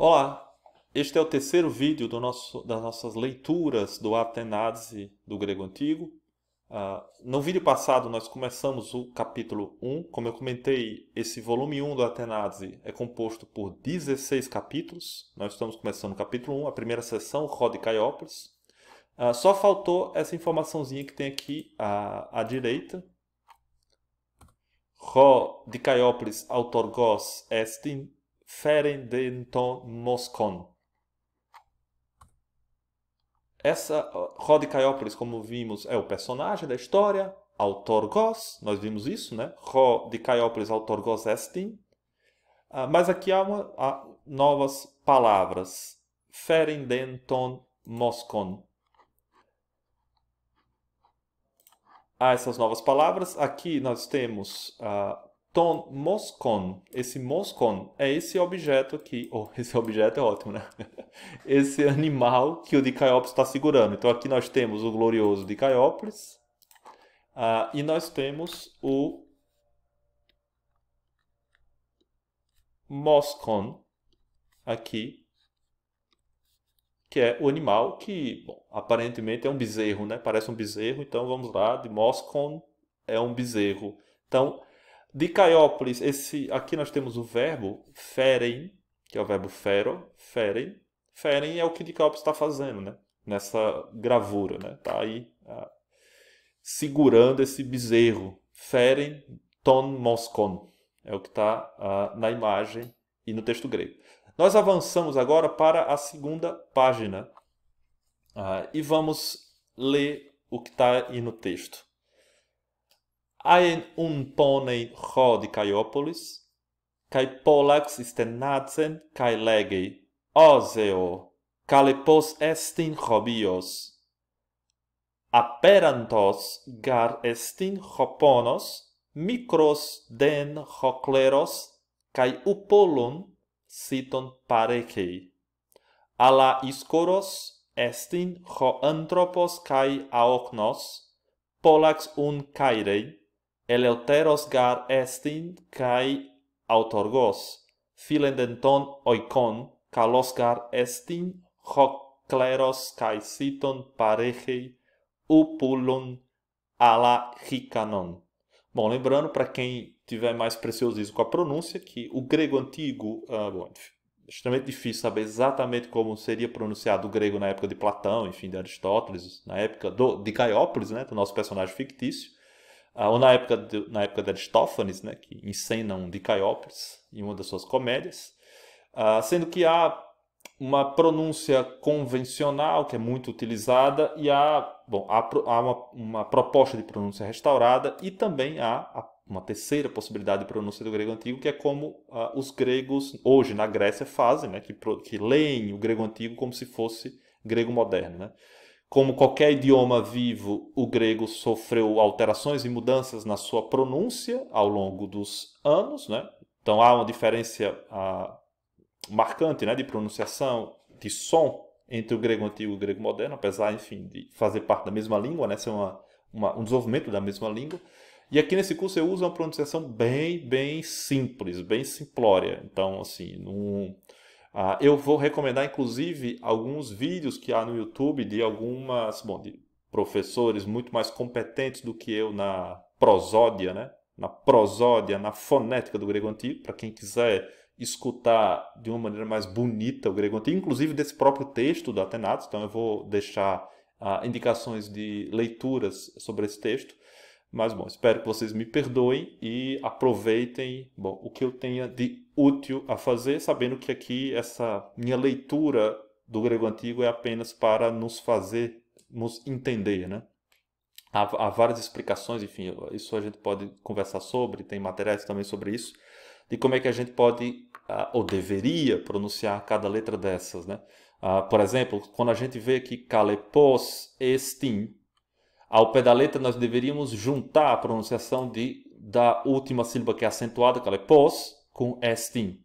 Olá, este é o terceiro vídeo do nosso, das nossas leituras do Atenádese do grego antigo. Uh, no vídeo passado nós começamos o capítulo 1. Como eu comentei, esse volume 1 do Atenádese é composto por 16 capítulos. Nós estamos começando o capítulo 1, a primeira sessão, Rode Caiópolis. Uh, só faltou essa informaçãozinha que tem aqui à, à direita, Ro de Caiópolis autorgos estin ferem de então Moscon. Essa Caiópolis, como vimos, é o personagem da história, Autor Gos nós vimos isso, né? autor Gos estin. É assim. Ah, mas aqui há, uma, há novas palavras. Ferem denton moscon. Há essas novas palavras. Aqui nós temos ah, ton, moscon. Esse moscon é esse objeto aqui. Oh, esse objeto é ótimo, né? Esse animal que o de está segurando. Então aqui nós temos o glorioso de Uh, ah, e nós temos o moscon aqui, que é o animal que bom, aparentemente é um bezerro, né? Parece um bezerro. Então vamos lá, de moscon é um bezerro. Então de Caiópolis, esse, aqui nós temos o verbo ferem, que é o verbo fero, ferem. Ferem é o que de Caiópolis está fazendo, né? Nessa gravura, né? Está aí ah, segurando esse bezerro. Ferem ton moscon, É o que está ah, na imagem e no texto grego. Nós avançamos agora para a segunda página ah, e vamos ler o que está aí no texto. ein un ponei ho di Caiopolis, cae polax istenacen cae legei, o zeo, cale pos estin hobios, aperantos gar estin hoponos, micros den hocleros, cae upolun siton parecei. Ala iscoros estin ho antropos cae aognos, polax un caerei, eleuteros gar estin kai autorgos, filendenton oikon, gar estin hoc cleros kai siton parejei upulon ala hicanon. Bom, lembrando para quem tiver mais preciosismo com a pronúncia que o grego antigo, ah, bom, é extremamente difícil saber exatamente como seria pronunciado o grego na época de Platão, enfim, de Aristóteles, na época do, de Caiópolis, né, do nosso personagem fictício. Ah, ou na época, de, na época de Aristófanes, né, que encenam de Caiópolis em uma das suas comédias, ah, sendo que há uma pronúncia convencional que é muito utilizada e há, bom, há, há uma, uma, proposta de pronúncia restaurada e também há uma terceira possibilidade de pronúncia do grego antigo, que é como ah, os gregos hoje na Grécia fazem, né, que, que leem o grego antigo como se fosse grego moderno. Né? Como qualquer idioma vivo, o grego sofreu alterações e mudanças na sua pronúncia ao longo dos anos, né? Então há uma diferença ah, marcante, né, de pronunciação, de som entre o grego antigo e o grego moderno, apesar, enfim, de fazer parte da mesma língua, né, ser uma, uma, um desenvolvimento da mesma língua. E aqui nesse curso eu uso uma pronunciação bem, bem simples, bem simplória. Então, assim, num, ah, eu vou recomendar, inclusive, alguns vídeos que há no YouTube de algumas, bom, de professores muito mais competentes do que eu na prosódia, né? Na prosódia, na fonética do grego antigo, para quem quiser escutar de uma maneira mais bonita o grego antigo, inclusive desse próprio texto do Atenatos. Então eu vou deixar ah, indicações de leituras sobre esse texto. Mas bom, espero que vocês me perdoem e aproveitem bom, o que eu tenha de útil a fazer, sabendo que aqui essa minha leitura do grego antigo é apenas para nos fazer nos entender, né? Há, há várias explicações, enfim, isso a gente pode conversar sobre, tem materiais também sobre isso, de como é que a gente pode ah, ou deveria pronunciar cada letra dessas, né? Ah, por exemplo, quando a gente vê que calepos estim ao pé da letra, nós deveríamos juntar a pronunciação de, da última sílaba que é acentuada, que é pos, com estin.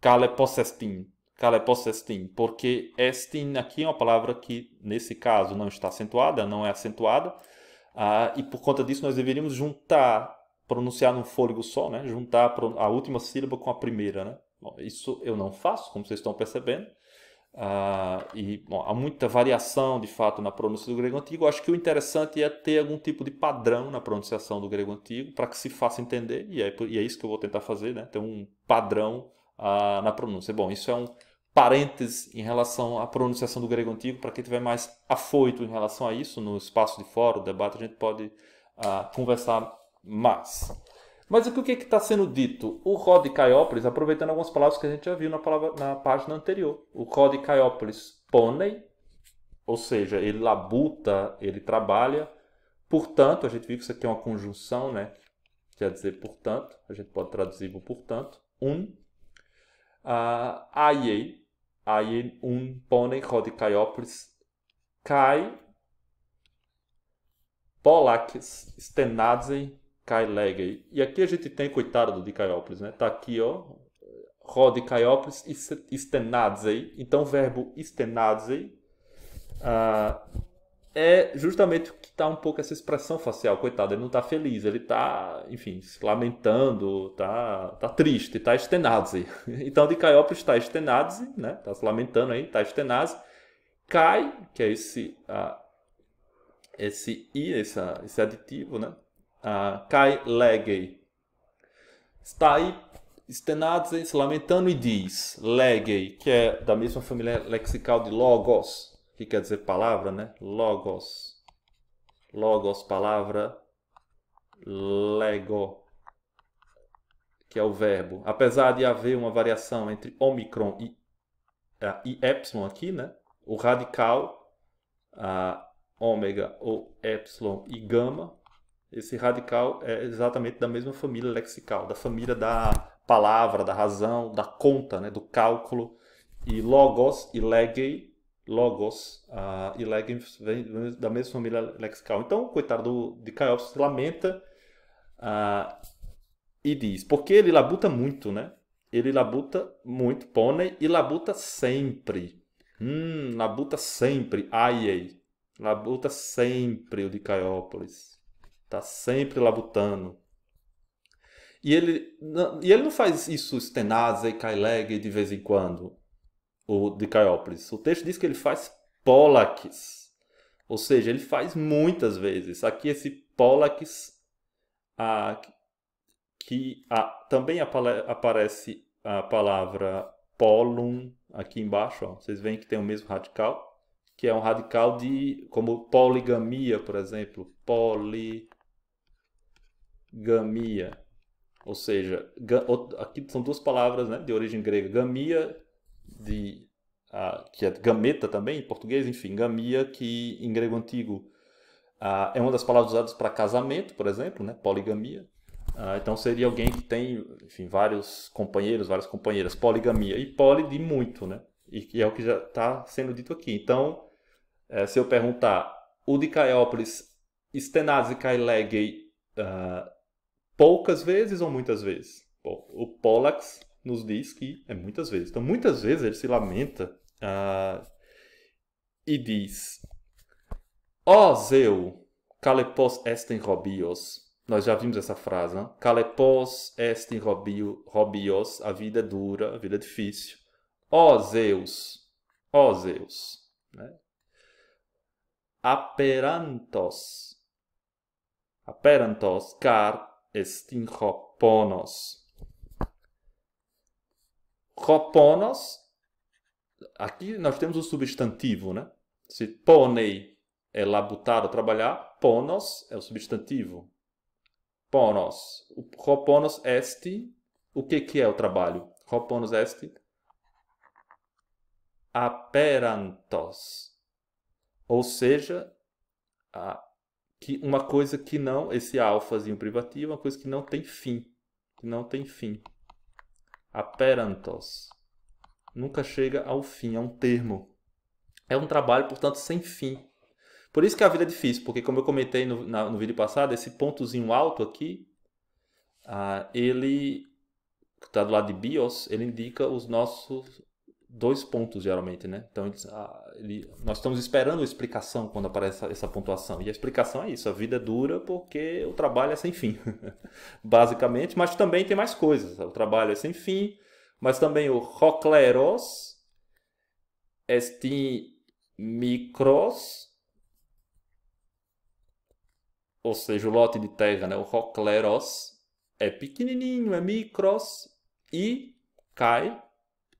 Cale é possestin. Cale é possestin. Porque estin aqui é uma palavra que, nesse caso, não está acentuada, não é acentuada. Ah, e por conta disso, nós deveríamos juntar, pronunciar num fôlego só, né? juntar a última sílaba com a primeira. Né? Bom, isso eu não faço, como vocês estão percebendo. Ah, e bom, há muita variação de fato na pronúncia do grego antigo. Eu acho que o interessante é ter algum tipo de padrão na pronunciação do grego antigo para que se faça entender, e é, e é, isso que eu vou tentar fazer, né? ter um padrão ah, na pronúncia. Bom, isso é um parênteses em relação à pronunciação do grego antigo. Para quem tiver mais afoito em relação a isso, no espaço de fórum, debate, a gente pode ah, conversar mais. Mas o que é está sendo dito? O Rod Caiópolis, aproveitando algumas palavras que a gente já viu na, palavra, na página anterior. O Rod Caiópolis pônei, ou seja, ele labuta, ele trabalha. Portanto, a gente viu que isso aqui é uma conjunção, né? Quer dizer, portanto, a gente pode traduzir por portanto. Um. Uh, aiei, aiei um pônei Rod Caiópolis cai Polak Stenadze Kai E aqui a gente tem, coitado de Caiópolis, né? Tá aqui, ó. Rod Caiópolis e Stenadzei. Então, o verbo Stenadzei uh, ah, é justamente o que tá um pouco essa expressão facial. Coitado, ele não tá feliz, ele tá, enfim, se lamentando, tá, tá triste, tá Stenadzei. Então, de Caiópolis tá Stenadzei, né? Tá se lamentando aí, tá Stenadzei. Kai, que é esse, uh, esse i, esse, esse aditivo, né? uh, kai aí Stai se lamentando e diz Legge, que é da mesma família lexical de logos, que quer dizer palavra, né? Logos. Logos, palavra. Lego, que é o verbo. Apesar de haver uma variação entre omicron e, uh, e epsilon aqui, né? O radical, uh, ômega ou epsilon e gama, esse radical é exatamente da mesma família lexical, da família da palavra, da razão, da conta, né, do cálculo. E logos e legei, logos uh, e legi vem da mesma família lexical. Então, coitado do, de Caiópolis se lamenta uh, e diz, porque ele labuta muito, né? Ele labuta muito, pônei, e labuta sempre. Hum, labuta sempre, ai, ai. Labuta sempre o de Caiópolis. Está sempre labutando. E ele, não, e ele não faz isso estenase e cailegue de vez em quando, o de Caiópolis. O texto diz que ele faz polaques. Ou seja, ele faz muitas vezes. Aqui esse polaques, ah, que ah, também aparece a palavra polum aqui embaixo. Ó. Vocês veem que tem o mesmo radical, que é um radical de, como poligamia, por exemplo, poli gamia, ou seja, ga, aqui são duas palavras né, de origem grega, gamia, de, que é gameta também em português, enfim, gamia, que em grego antigo é uma das palavras usadas para casamento, por exemplo, né, poligamia. Ah, então seria alguém que tem enfim, vários companheiros, várias companheiras, poligamia. E poli de muito, né? E, é o que já está sendo dito aqui. Então, é, se eu perguntar, o de Caiópolis, Stenazi legei uh, poucas vezes ou muitas vezes? Bom, o Pollax nos diz que é muitas vezes. Então, muitas vezes ele se lamenta ah, e diz: Ó oh, Zeu, calepos est robios. Nós já vimos essa frase, né? kalepos est robio, robios, a vida é dura, a vida é difícil. Ó oh, Zeus, ó oh, Zeus. Né? Aperantos, aperantos, car hoponos, Roponos, aqui nós temos o substantivo, né? Se ponei é labutar ou trabalhar, ponos é o substantivo. Ponos. O roponos este, o que, que é o trabalho? Roponos este, aperantos. Ou seja, a que uma coisa que não, esse alfazinho privativo, uma coisa que não tem fim, que não tem fim. Aperantos. Nunca chega ao fim, é um termo. É um trabalho, portanto, sem fim. Por isso que a vida é difícil, porque como eu comentei no, na, no vídeo passado, esse pontozinho alto aqui, ah, ele que está do lado de bios, ele indica os nossos dois pontos geralmente, né? Então eles, a, ah, ele, nós estamos esperando a explicação quando aparece essa, essa, pontuação. E a explicação é isso: a vida é dura porque o trabalho é sem fim, basicamente. Mas também tem mais coisas. O trabalho é sem fim, mas também o rocleros este micros, ou seja, o lote de terra, né? O rocleros é pequenininho, é micros e cai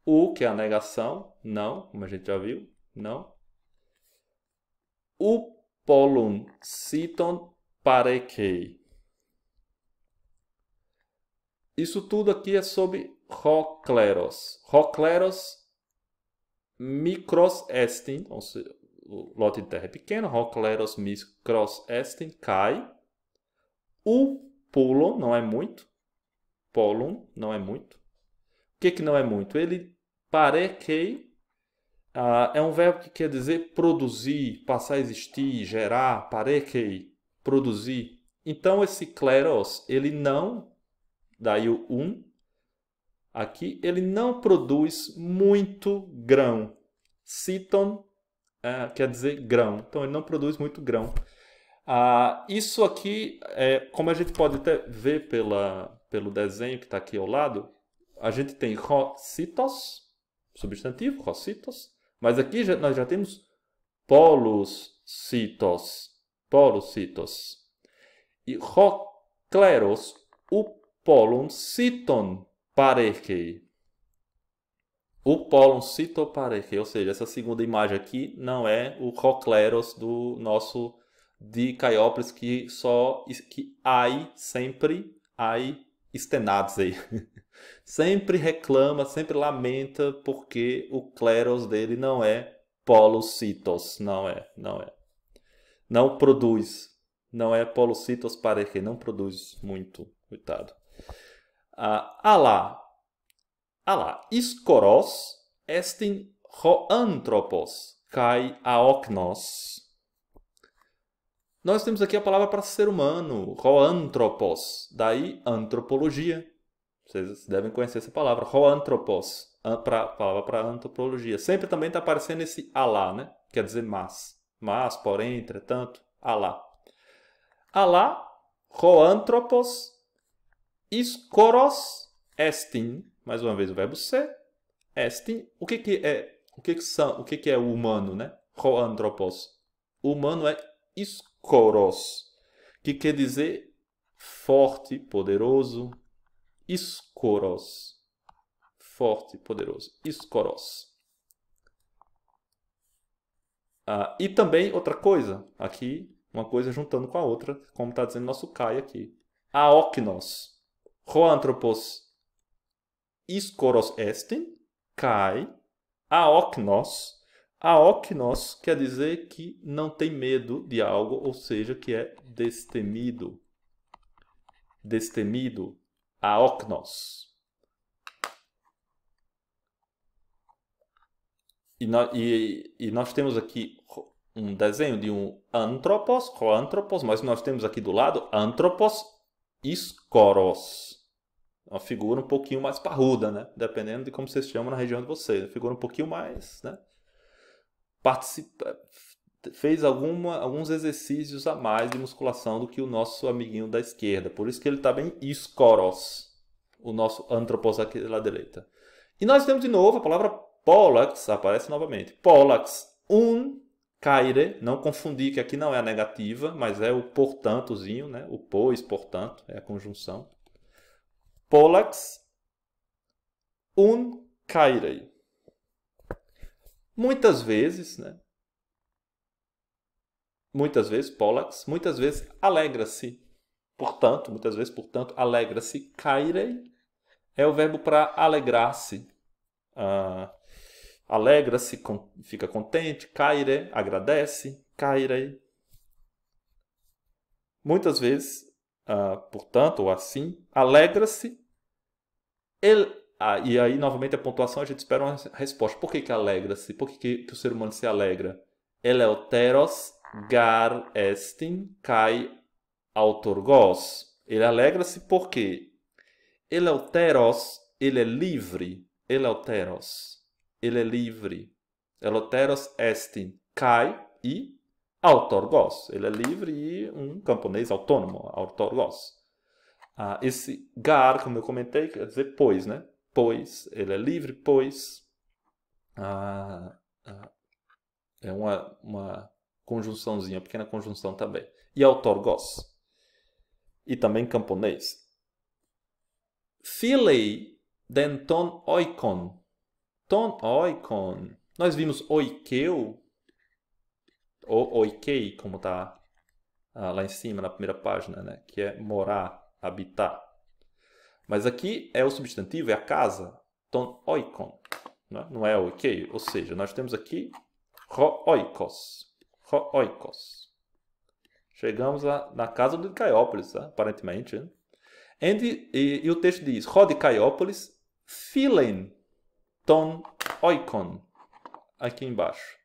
o, que é a negação, não, como a gente já viu, não. O polum citon parekei. Isso tudo aqui é sobre Rocleros. Rocleros micros estin, ou seja, o lote de terra é pequeno, Rocleros micros estin cai. O pulo não é muito. Polum não é muito. O que, que não é muito? Ele Parekei uh, é um verbo que quer dizer produzir, passar a existir, gerar, parekei, produzir. Então esse kleros, ele não, daí o um, aqui, ele não produz muito grão. Siton uh, ah, quer dizer grão, então ele não produz muito grão. Uh, isso aqui, é, como a gente pode até ver pela, pelo desenho que está aqui ao lado, a gente tem rocitos, substantivo, rocitos. Mas aqui já, nós já temos polos citos E rocleros o polon citon parequei. O polon citopareque, ou seja, essa segunda imagem aqui não é o rocleros do nosso de Caiópolis que só que ai sempre ai estenados aí. sempre reclama, sempre lamenta porque o cleros dele não é polocitos, não é, não é. Não produz, não é polocitos pareque, não produz muito, coitado. Ah, ah lá, iskoros estin roantropos, cai kai aoknos nós temos aqui a palavra para ser humano, roantropos, daí antropologia. Vocês devem conhecer essa palavra, roantropos, pra, palavra para antropologia. Sempre também está aparecendo esse alá, né? Quer dizer mas. Mas, porém, entretanto, alá. Alá, roantropos, iskoros, estin. Mais uma vez o verbo ser. Estin. O que, que é? O que, que são? O que, que é o humano, né? Roantropos, O humano é iskoros koros, que quer dizer forte, poderoso, iskoros, forte, poderoso, iskoros. Ah, e também outra coisa, aqui uma coisa juntando com a outra, como está dizendo nosso Kai aqui. Aoknos, roanthropos iskoros estin, Kai, aoknos, Aoknos quer dizer que não tem medo de algo, ou seja, que é destemido. Destemido. Aoknos. E, no, e, e nós temos aqui um desenho de um antropos, antropos, mas nós temos aqui do lado antropos iskoros. Uma figura um pouquinho mais parruda, né? Dependendo de como vocês chamam na região de vocês. Uma figura um pouquinho mais, né? participa, fez alguma, alguns exercícios a mais de musculação do que o nosso amiguinho da esquerda. Por isso que ele está bem escoros, o nosso antropos aqui da direita. E nós temos de novo a palavra polax, aparece novamente. Polax, un caire, não confundir que aqui não é a negativa, mas é o portantozinho, né? o pois, portanto, é a conjunção. Polax, un caire. Muitas vezes, né? Muitas vezes, Pollux, muitas vezes alegra-se. Portanto, muitas vezes, portanto, alegra-se. Cairei é o verbo para alegrar-se. Ah, alegra-se, fica contente. Caire, agradece. Cairei. Muitas vezes, ah, portanto, ou assim, alegra-se. Ele ah, e aí, novamente, a pontuação, a gente espera uma resposta. Por que, que alegra-se? Por que, que, que, o ser humano se alegra? Eleuteros é gar estin kai autorgos. Ele alegra-se porque Eleuteros, é ele é livre. Eleuteros, é ele é livre. Eleuteros estin kai e autorgos. Ele é livre e um camponês autônomo, autorgos. Ah, esse gar, como eu comentei, quer dizer pois, né? pois, ele é livre, pois. Ah, ah, é uma, uma conjunçãozinha, uma pequena conjunção também. E autorgos. E também camponês. Filei den oikon. Ton oikon. Nós vimos oikeu, ou oikei, como está ah, lá em cima na primeira página, né? que é morar, habitar. Mas aqui é o substantivo, é a casa. Ton oikon. Não é oikei. É Ou seja, nós temos aqui roikos. Roikos. Chegamos a, na casa de Caiópolis, tá? aparentemente. Né? E, e, o texto diz: Rod Caiópolis, filen ton oikon. Aqui embaixo.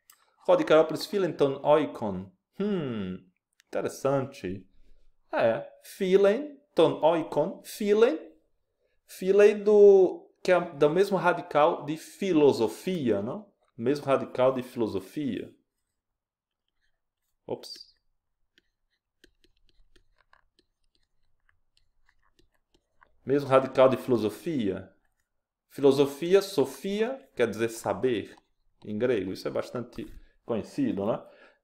Rod Caiópolis, filen ton oikon. Hum, interessante. É, filen ton oikon, filen Philei do que é do mesmo radical de filosofia, não? Mesmo radical de filosofia. Ops. Mesmo radical de filosofia. Filosofia, sofia, quer dizer saber em grego. Isso é bastante conhecido, né?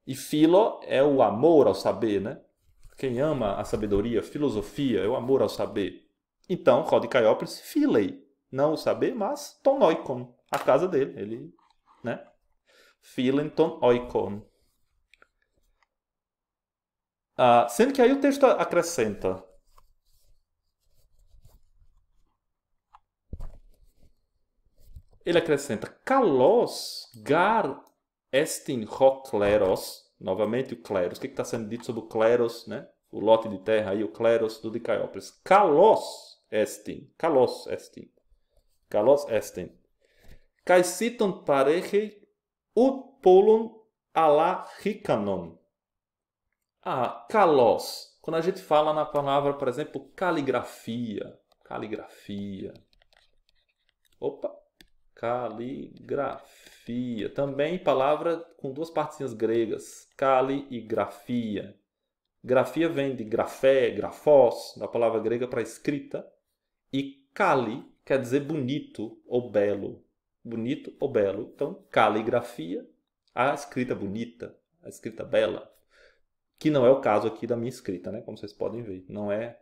E filo é o amor ao saber, né? Quem ama a sabedoria, filosofia, é o amor ao saber. Então, Rodicaiópolis, filei. Não o saber, mas ton oikon, a casa dele. Ele, né? Filen ton oikon. Ah, sendo que aí o texto acrescenta ele acrescenta kalos gar estin ho kleros. Novamente o kleros. O que está sendo dito sobre o kleros, né? O lote de terra aí, o kleros do Dicaiópolis. Kalos estin. Kalos estin. Kalos estin. Kai siton parejei ut polon ala ricanon. Ah, kalos. Quando a gente fala na palavra, por exemplo, caligrafia. Caligrafia. Opa! Caligrafia. Também palavra com duas partezinhas gregas. Cali e grafia. Grafia vem de grafé, grafós, da palavra grega para escrita. E Kali quer dizer bonito ou belo. Bonito ou belo. Então, caligrafia, a escrita bonita, a escrita bela, que não é o caso aqui da minha escrita, né? Como vocês podem ver, não é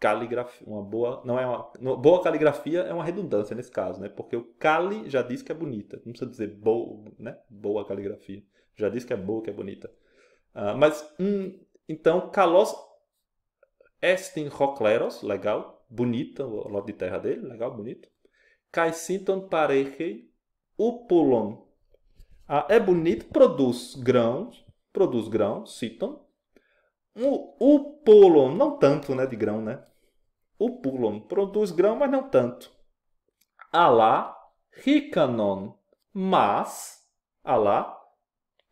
caligrafia, uma boa, não é uma, boa caligrafia é uma redundância nesse caso, né? Porque o cali já diz que é bonita, não precisa dizer boa, né? Boa caligrafia, já diz que é boa, que é bonita. Uh, mas hum, então Kalos Estin Rocleros, legal bonita, o lote de terra dele, legal, bonito. Caicinton pareje upulon. Ah, é bonito, produz grãos, produz grãos, citam. O upulon, não tanto, né, de grão, né? Upulon, produz grão, mas não tanto. Alá, ricanon, mas, alá,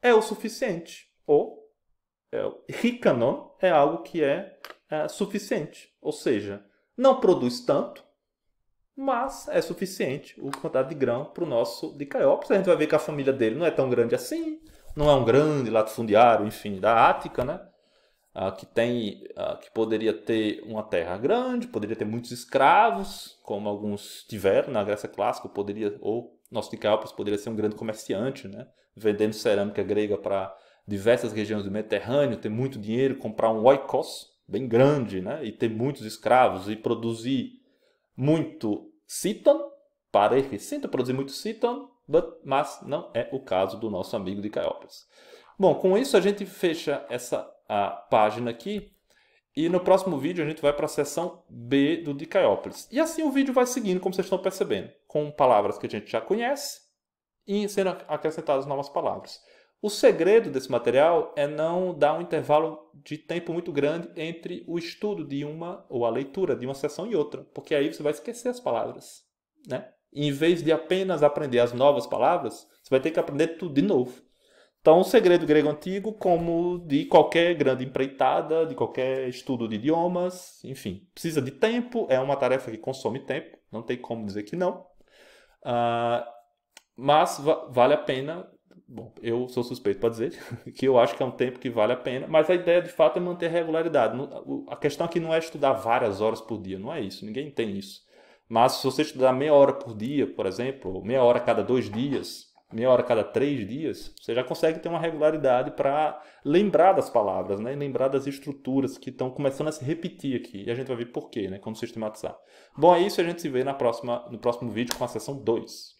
é o suficiente. Ou, é ricanon é algo que é, é suficiente, ou seja, não produz tanto, mas é suficiente o quantidade de grão para o nosso de A gente vai ver que a família dele não é tão grande assim, não é um grande latifundiário, enfim, da Ática, né? Ah, que tem, ah, que poderia ter uma terra grande, poderia ter muitos escravos, como alguns tiveram na Grécia clássica, poderia ou nosso de poderia ser um grande comerciante, né? Vendendo cerâmica grega para diversas regiões do Mediterrâneo, ter muito dinheiro, comprar um oikos, bem grande, né? E ter muitos escravos e produzir muito citam, parece sinta produzir muito citam, mas não é o caso do nosso amigo de Caiópolis. Bom, com isso a gente fecha essa a, página aqui e no próximo vídeo a gente vai para a seção B do de Caiópolis. E assim o vídeo vai seguindo, como vocês estão percebendo, com palavras que a gente já conhece e sendo acrescentadas novas palavras. O segredo desse material é não dar um intervalo de tempo muito grande entre o estudo de uma ou a leitura de uma sessão e outra, porque aí você vai esquecer as palavras, né? Em vez de apenas aprender as novas palavras, você vai ter que aprender tudo de novo. Então, o segredo grego antigo, como de qualquer grande empreitada, de qualquer estudo de idiomas, enfim, precisa de tempo, é uma tarefa que consome tempo, não tem como dizer que não. Uh, mas va vale a pena bom, eu sou suspeito para dizer que eu acho que é um tempo que vale a pena, mas a ideia de fato é manter a regularidade. A questão aqui não é estudar várias horas por dia, não é isso, ninguém tem isso. Mas se você estudar meia hora por dia, por exemplo, ou meia hora cada dois dias, meia hora cada três dias, você já consegue ter uma regularidade para lembrar das palavras, né? lembrar das estruturas que estão começando a se repetir aqui. E a gente vai ver porquê, né? quando sistematizar. Bom, é isso. A gente se vê na próxima, no próximo vídeo com a sessão 2.